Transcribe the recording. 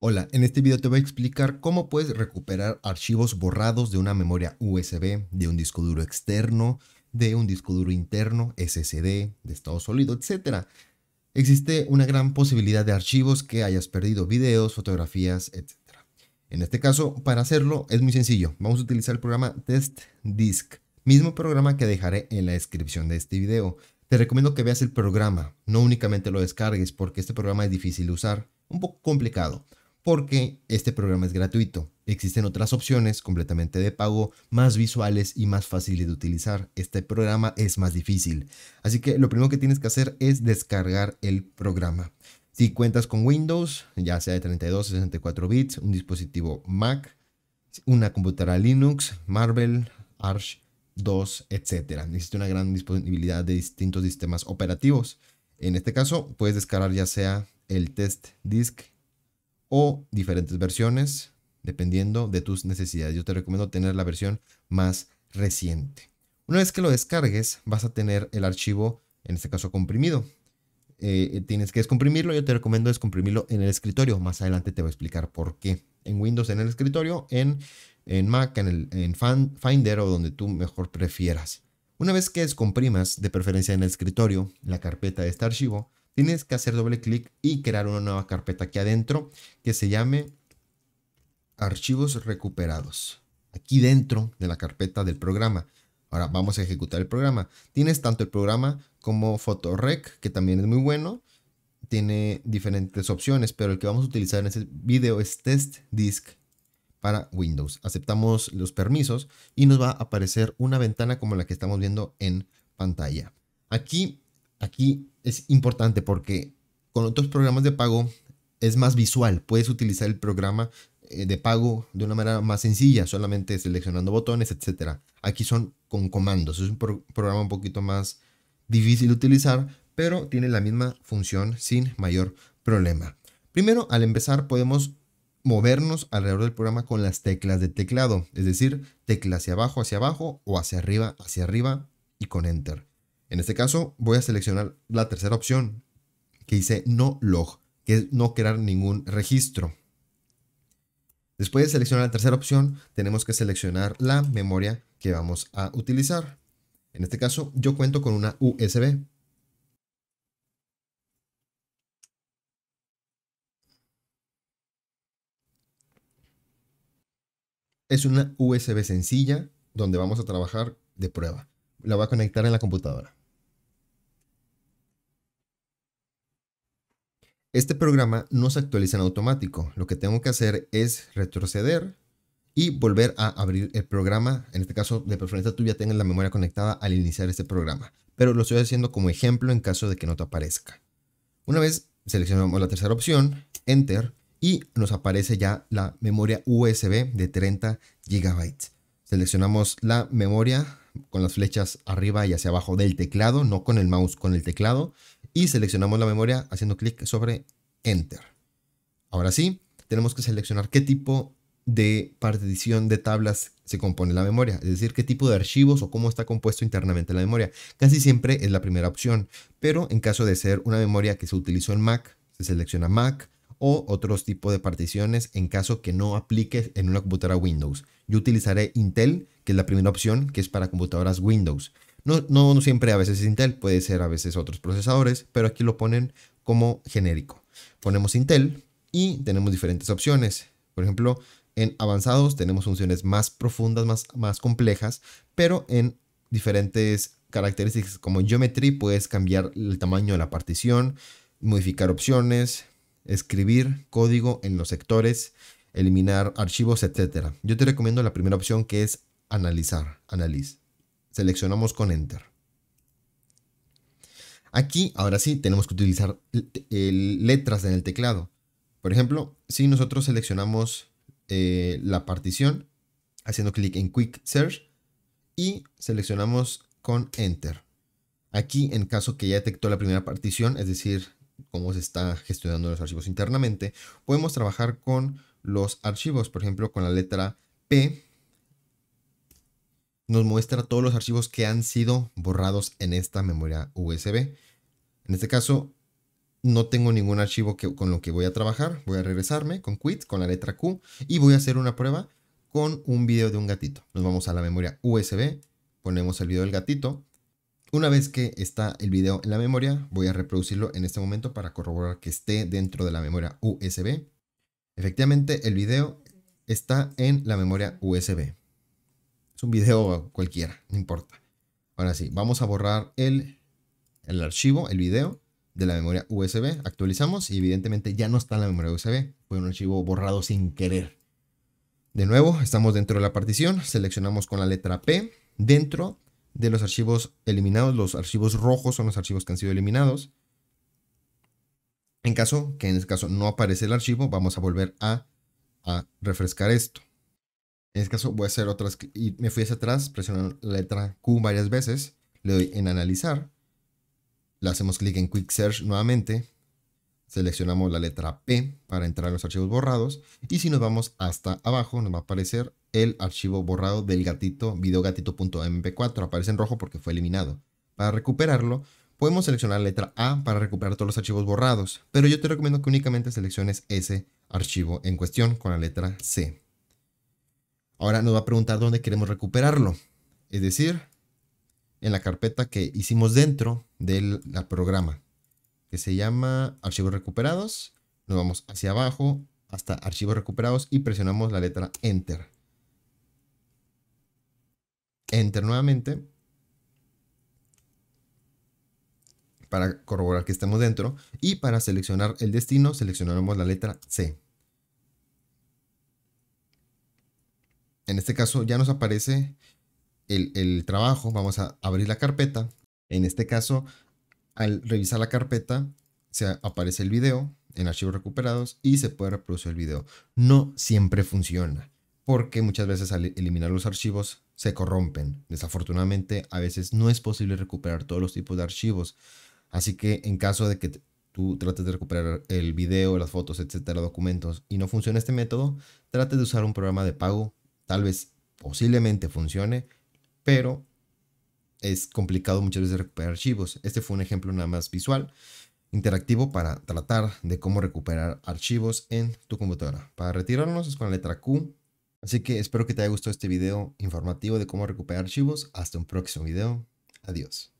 Hola, en este video te voy a explicar cómo puedes recuperar archivos borrados de una memoria USB, de un disco duro externo, de un disco duro interno, SSD, de estado sólido, etc. Existe una gran posibilidad de archivos que hayas perdido, videos, fotografías, etc. En este caso, para hacerlo es muy sencillo. Vamos a utilizar el programa Test Disk, mismo programa que dejaré en la descripción de este video. Te recomiendo que veas el programa, no únicamente lo descargues porque este programa es difícil de usar, un poco complicado porque este programa es gratuito. Existen otras opciones completamente de pago, más visuales y más fáciles de utilizar. Este programa es más difícil. Así que lo primero que tienes que hacer es descargar el programa. Si cuentas con Windows, ya sea de 32, 64 bits, un dispositivo Mac, una computadora Linux, Marvel, Arch 2, etc. Existe una gran disponibilidad de distintos sistemas operativos. En este caso, puedes descargar ya sea el test disk o diferentes versiones, dependiendo de tus necesidades. Yo te recomiendo tener la versión más reciente. Una vez que lo descargues, vas a tener el archivo, en este caso comprimido. Eh, eh, tienes que descomprimirlo, yo te recomiendo descomprimirlo en el escritorio. Más adelante te voy a explicar por qué. En Windows en el escritorio, en, en Mac, en, el, en Finder o donde tú mejor prefieras. Una vez que descomprimas, de preferencia en el escritorio, la carpeta de este archivo, tienes que hacer doble clic y crear una nueva carpeta aquí adentro que se llame archivos recuperados. Aquí dentro de la carpeta del programa. Ahora vamos a ejecutar el programa. Tienes tanto el programa como PhotoRec, que también es muy bueno. Tiene diferentes opciones, pero el que vamos a utilizar en este video es Test para Windows. Aceptamos los permisos y nos va a aparecer una ventana como la que estamos viendo en pantalla. Aquí Aquí es importante porque con otros programas de pago es más visual. Puedes utilizar el programa eh, de pago de una manera más sencilla, solamente seleccionando botones, etc. Aquí son con comandos. Es un programa un poquito más difícil de utilizar, pero tiene la misma función sin mayor problema. Primero, al empezar podemos movernos alrededor del programa con las teclas de teclado, es decir, tecla hacia abajo, hacia abajo o hacia arriba, hacia arriba y con enter. En este caso, voy a seleccionar la tercera opción que dice no log, que es no crear ningún registro. Después de seleccionar la tercera opción, tenemos que seleccionar la memoria que vamos a utilizar. En este caso, yo cuento con una USB. Es una USB sencilla donde vamos a trabajar de prueba. La voy a conectar en la computadora. Este programa no se actualiza en automático. Lo que tengo que hacer es retroceder y volver a abrir el programa. En este caso, de preferencia tú ya tengas la memoria conectada al iniciar este programa. Pero lo estoy haciendo como ejemplo en caso de que no te aparezca. Una vez seleccionamos la tercera opción, Enter, y nos aparece ya la memoria USB de 30 GB. Seleccionamos la memoria con las flechas arriba y hacia abajo del teclado, no con el mouse, con el teclado, y seleccionamos la memoria haciendo clic sobre Enter. Ahora sí, tenemos que seleccionar qué tipo de partición de tablas se compone la memoria, es decir, qué tipo de archivos o cómo está compuesto internamente la memoria. Casi siempre es la primera opción, pero en caso de ser una memoria que se utilizó en Mac, se selecciona Mac o otros tipos de particiones en caso que no aplique en una computadora Windows. Yo utilizaré Intel, que es la primera opción, que es para computadoras Windows. No, siempre a veces es Intel, puede ser a veces otros procesadores, pero aquí lo ponen como genérico. Ponemos Intel y tenemos diferentes opciones. Por ejemplo, en avanzados tenemos funciones más profundas, más, complejas, pero en diferentes características como geometry puedes cambiar el tamaño de la partición, modificar opciones, escribir código en los sectores, eliminar archivos, etc. Yo te recomiendo la primera opción que es analizar, analiz. Seleccionamos con Enter. Aquí, ahora sí, tenemos que utilizar eh, letras en el teclado. Por ejemplo, si nosotros seleccionamos eh, la partición, haciendo clic en Quick Search y seleccionamos con Enter. Aquí, en caso que ya detectó la primera partición, es decir, cómo se está gestionando los archivos internamente, podemos trabajar con los archivos, por ejemplo, con la letra P nos muestra todos los archivos que han sido borrados en esta memoria USB. En este caso, no tengo ningún archivo con lo que voy a trabajar. Voy a regresarme con quit, con la letra Q, y voy a hacer una prueba con un video de un gatito. Nos vamos a la memoria USB, ponemos el video del gatito. Una vez que está el video en la memoria, voy a reproducirlo en este momento para corroborar que esté dentro de la memoria USB. Efectivamente, el video está en la memoria USB. Es un video cualquiera, no importa. Ahora sí, vamos a borrar el, archivo, el video de la memoria USB. Actualizamos y evidentemente ya no está en la memoria USB. Fue un archivo borrado sin querer. De nuevo, estamos dentro de la partición. Seleccionamos con la letra P. Dentro de los archivos eliminados, los archivos rojos son los archivos que han sido eliminados. En caso que en este caso no aparece el archivo, vamos a volver a refrescar esto. En este caso voy a hacer otras y me fui hacia atrás, presiono la letra Q varias veces, le doy en analizar, le hacemos clic en Quick Search nuevamente, seleccionamos la letra P para entrar en los archivos borrados y si nos vamos hasta abajo nos va a aparecer el archivo borrado del gatito videogatito.mp4, aparece en rojo porque fue eliminado. Para recuperarlo podemos seleccionar la letra A para recuperar todos los archivos borrados, pero yo te recomiendo que únicamente selecciones ese archivo en cuestión con la letra C. Ahora nos va a preguntar dónde queremos recuperarlo. Es decir, en la carpeta que hicimos dentro del programa, que se llama archivos recuperados. Nos vamos hacia abajo hasta archivos recuperados y presionamos la letra Enter. Enter nuevamente para corroborar que estamos dentro y para seleccionar el destino seleccionamos la letra C. en este caso ya nos aparece el, trabajo, vamos a abrir la carpeta. En este caso, al revisar la carpeta, se aparece el video en archivos recuperados y se puede reproducir el video. No siempre funciona, porque muchas veces al eliminar los archivos se corrompen. Desafortunadamente, a veces no es posible recuperar todos los tipos de archivos. Así que en caso de que tú trates de recuperar el video, las fotos, etcétera, documentos y no funciona este método, trate de usar un programa de pago Tal vez posiblemente funcione, pero es complicado muchas veces recuperar archivos. Este fue un ejemplo nada más visual, interactivo para tratar de cómo recuperar archivos en tu computadora. Para retirarnos es con la letra Q. Así que espero que te haya gustado este video informativo de cómo recuperar archivos. Hasta un próximo video. Adiós.